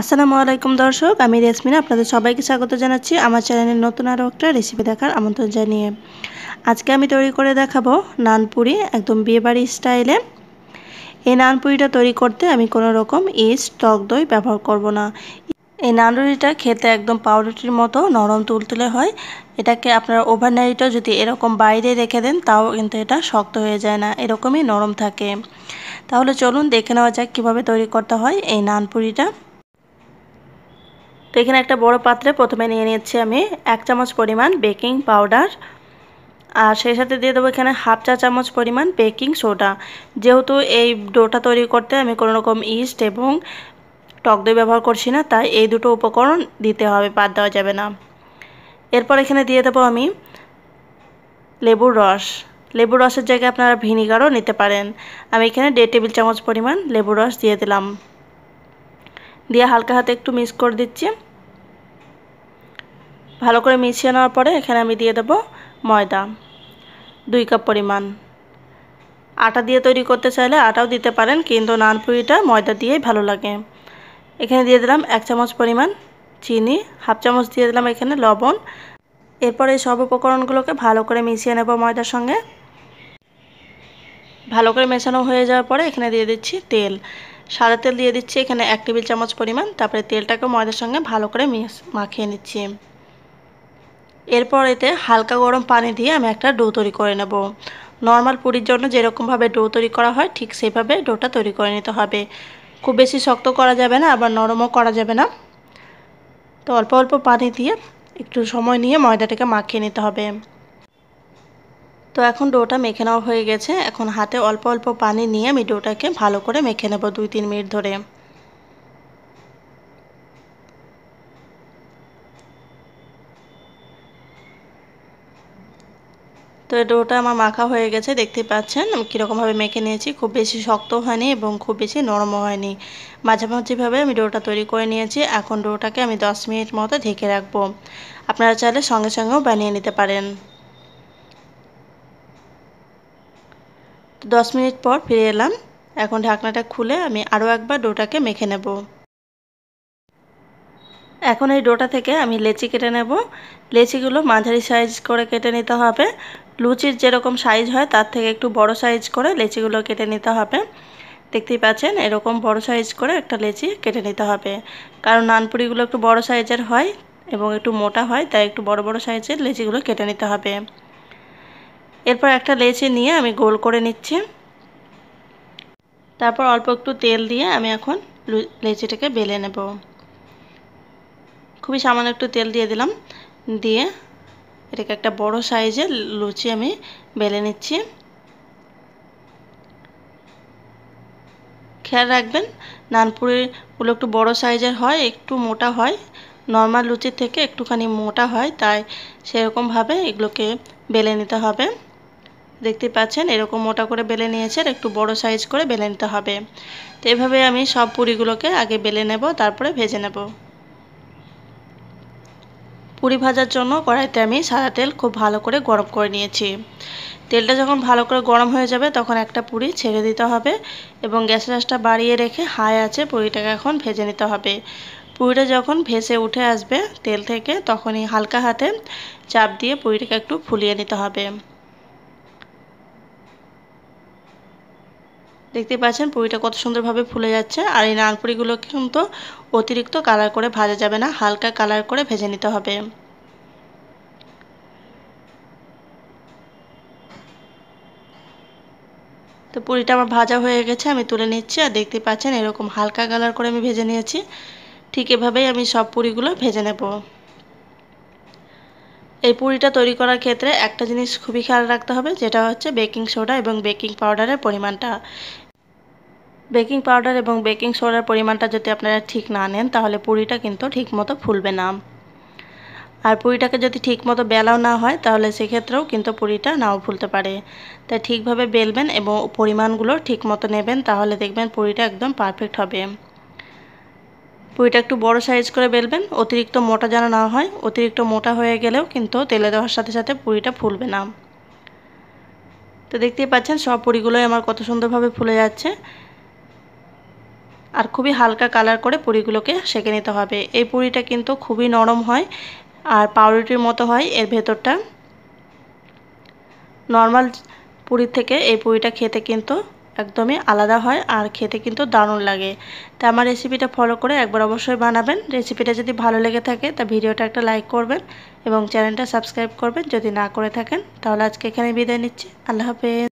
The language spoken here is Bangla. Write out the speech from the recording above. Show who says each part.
Speaker 1: আসসালামু আলাইকুম দর্শক আমি রেশমিনা আপনাদের সবাইকে স্বাগত জানাচ্ছি আমার চ্যানেলের নতুন আরও একটা রেসিপি দেখার আমন্ত্রণ জানিয়ে আজকে আমি তৈরি করে দেখাবো নানপুরি একদম বিয়েবাড়ি স্টাইলে এই নানপুরিটা তৈরি করতে আমি কোনো রকম ইস্ট টক দই ব্যবহার করব না এই নানরুটিটা খেতে একদম পাউরুটির মতো নরম তুলতুলে হয় এটাকে আপনারা ওভারনাইটও যদি এরকম বাইরে রেখে দেন তাও কিন্তু এটা শক্ত হয়ে যায় না এরকমই নরম থাকে তাহলে চলুন দেখে নেওয়া যাক কীভাবে তৈরি করতে হয় এই নানপুরিটা তো এখানে একটা বড় পাত্রে প্রথমে নিয়ে নিচ্ছি আমি এক চামচ পরিমাণ বেকিং পাউডার আর সেই সাথে দিয়ে দেবো এখানে হাফ চা চামচ পরিমাণ বেকিং সোডা যেহেতু এই ডোটা তৈরি করতে আমি কোনো রকম ইস্ট এবং টক দই ব্যবহার করছি না তাই এই দুটো উপকরণ দিতে হবে বাদ দেওয়া যাবে না এরপর এখানে দিয়ে দেবো আমি লেবুর রস লেবুর রসের জায়গায় আপনারা ভিনিগারও নিতে পারেন আমি এখানে দেড় টেবিল চামচ পরিমাণ লেবুর রস দিয়ে দিলাম দিয়ে হালকা হাতে একটু মিক্স করে দিচ্ছি ভালো করে মিশিয়ে নেওয়ার পরে এখানে আমি দিয়ে দেব ময়দা দুই কাপ পরিমাণ আটা দিয়ে তৈরি করতে চাইলে আটাও দিতে পারেন কিন্তু নানপুরিটা ময়দা দিয়েই ভালো লাগে এখানে দিয়ে দিলাম এক চামচ পরিমাণ চিনি হাফ চামচ দিয়ে দিলাম এখানে লবণ এরপরে এই সব উপকরণগুলোকে ভালো করে মিশিয়ে নেব ময়দার সঙ্গে ভালো করে মেশানো হয়ে যাওয়ার পরে এখানে দিয়ে দিচ্ছি তেল সাদা তেল দিয়ে দিচ্ছি এখানে এক টেবিল চামচ পরিমাণ তারপরে তেলটাকে ময়দার সঙ্গে ভালো করে মাখিয়ে নিচ্ছি এরপর এতে হালকা গরম পানি দিয়ে আমি একটা ডো তৈরি করে নেব নর্মাল পুরীর জন্য যেরকমভাবে ডো তৈরি করা হয় ঠিক সেইভাবে ডোটা তৈরি করে নিতে হবে খুব বেশি শক্ত করা যাবে না আবার নরমও করা যাবে না তো অল্প অল্প পানি দিয়ে একটু সময় নিয়ে ময়দাটাকে মাখিয়ে নিতে হবে তো এখন ডোটা মেখে নেওয়া হয়ে গেছে এখন হাতে অল্প অল্প পানি নিয়ে আমি ডোটাকে ভালো করে মেখে নেব দুই তিন মিনিট ধরে তো ডোটা আমার মাখা হয়ে গেছে দেখতে পাচ্ছেন আমি কীরকমভাবে মেখে নিয়েছি খুব বেশি শক্ত হয়নি এবং খুব বেশি নরম হয়নি মাঝামাঝিভাবে আমি ডোটা তৈরি করে নিয়েছি এখন ডোটাকে আমি দশ মিনিট মতো ঢেকে রাখবো আপনারা চাইলে সঙ্গে সঙ্গেও বানিয়ে নিতে পারেন দশ মিনিট পর ফিরে এলাম এখন ঢাকনাটা খুলে আমি আরও একবার ডোটাকে মেখে নেব এখন এই ডোটা থেকে আমি লেচি কেটে নেব লেচিগুলো মাঝারি সাইজ করে কেটে নিতে হবে লুচির যেরকম সাইজ হয় তার থেকে একটু বড় সাইজ করে লেচিগুলো কেটে নিতে হবে দেখতেই পাচ্ছেন এরকম বড় সাইজ করে একটা লেচি কেটে নিতে হবে কারণ নানপুরিগুলো একটু বড় সাইজের হয় এবং একটু মোটা হয় তাই একটু বড় বড় সাইজের লেচিগুলো কেটে নিতে হবে এরপর একটা লেচি নিয়ে আমি গোল করে নিচ্ছি তারপর অল্প একটু তেল দিয়ে আমি এখন লেচিটাকে বেলে নেব খুবই সামান্য একটু তেল দিয়ে দিলাম দিয়ে এটাকে একটা বড় সাইজের লুচি আমি বেলে নিচ্ছি খেয়াল রাখবেন নানপুরিগুলো একটু বড় সাইজের হয় একটু মোটা হয় নর্মাল লুচির থেকে একটুখানি মোটা হয় তাই সেরকমভাবে এগুলোকে বেলে নিতে হবে দেখতে পাচ্ছেন এরকম মোটা করে বেলে নিয়েছে আর একটু বড় সাইজ করে বেলে নিতে হবে তো এভাবে আমি সব পুরিগুলোকে আগে বেলে নেব তারপরে ভেজে নেব পুরি ভাজার জন্য কড়াইতে আমি সাদা তেল খুব ভালো করে গরম করে নিয়েছি তেলটা যখন ভালো করে গরম হয়ে যাবে তখন একটা পুরি ছেড়ে দিতে হবে এবং গ্যাসের গ্যাসটা বাড়িয়ে রেখে হাই আছে পুরিটাকে এখন ভেজে নিতে হবে পুরিটা যখন ভেসে উঠে আসবে তেল থেকে তখনই হালকা হাতে চাপ দিয়ে পুরিটাকে একটু ফুলিয়ে নিতে হবে দেখতে পাচ্ছেন পুরিটা কত সুন্দরভাবে ফুলে যাচ্ছে আর এই নানপুরিগুলো কিন্তু অতিরিক্ত কালার করে ভাজা যাবে না হালকা কালার করে ভেজে নিতে হবে তো পুরিটা আমার ভাজা হয়ে গেছে আমি তুলে নিচ্ছি আর দেখতে পাচ্ছেন এরকম হালকা কালার করে আমি ভেজে নিয়েছি ঠিক এভাবেই আমি সব পুরিগুলো ভেজে নেবো এই পুরিটা তৈরি করার ক্ষেত্রে একটা জিনিস খুবই খেয়াল রাখতে হবে যেটা হচ্ছে বেকিং সোডা এবং বেকিং পাউডারের পরিমাণটা বেকিং পাউডার এবং বেকিং সোডার পরিমাণটা যদি আপনারা ঠিক না নেন তাহলে পুরিটা কিন্তু ঠিকমতো ফুলবে না আর পুরিটাকে যদি ঠিকমতো বেলাও না হয় তাহলে সেক্ষেত্রেও কিন্তু পুরিটা নাও ফুলতে পারে তাই ঠিকভাবে বেলবেন এবং পরিমাণগুলো ঠিকমতো নেবেন তাহলে দেখবেন পুরিটা একদম পারফেক্ট হবে পুঁইটা একটু বড় সাইজ করে বেলবেন অতিরিক্ত মোটা যেন না হয় অতিরিক্ত মোটা হয়ে গেলেও কিন্তু তেলে দেওয়ার সাথে সাথে পুঁইটা ফুলবে না তো দেখতেই পাচ্ছেন সব পুরিগুলোই আমার কত সুন্দরভাবে ফুলে যাচ্ছে আর খুবই হালকা কালার করে পুরিগুলোকে সেঁকে নিতে হবে এই পুরিটা কিন্তু খুবই নরম হয় আর পাউরুটির মতো হয় এর ভেতরটা নর্মাল পুরির থেকে এই পুরিটা খেতে কিন্তু একদমই আলাদা হয় আর খেতে কিন্তু দারুণ লাগে তা আমার রেসিপিটা ফলো করে একবার অবশ্যই বানাবেন রেসিপিটা যদি ভালো লেগে থাকে তা ভিডিওটা একটা লাইক করবেন এবং চ্যানেলটা সাবস্ক্রাইব করবেন যদি না করে থাকেন তাহলে আজকে এখানে বিদায় নিচ্ছি আল্লাহ হাফেজ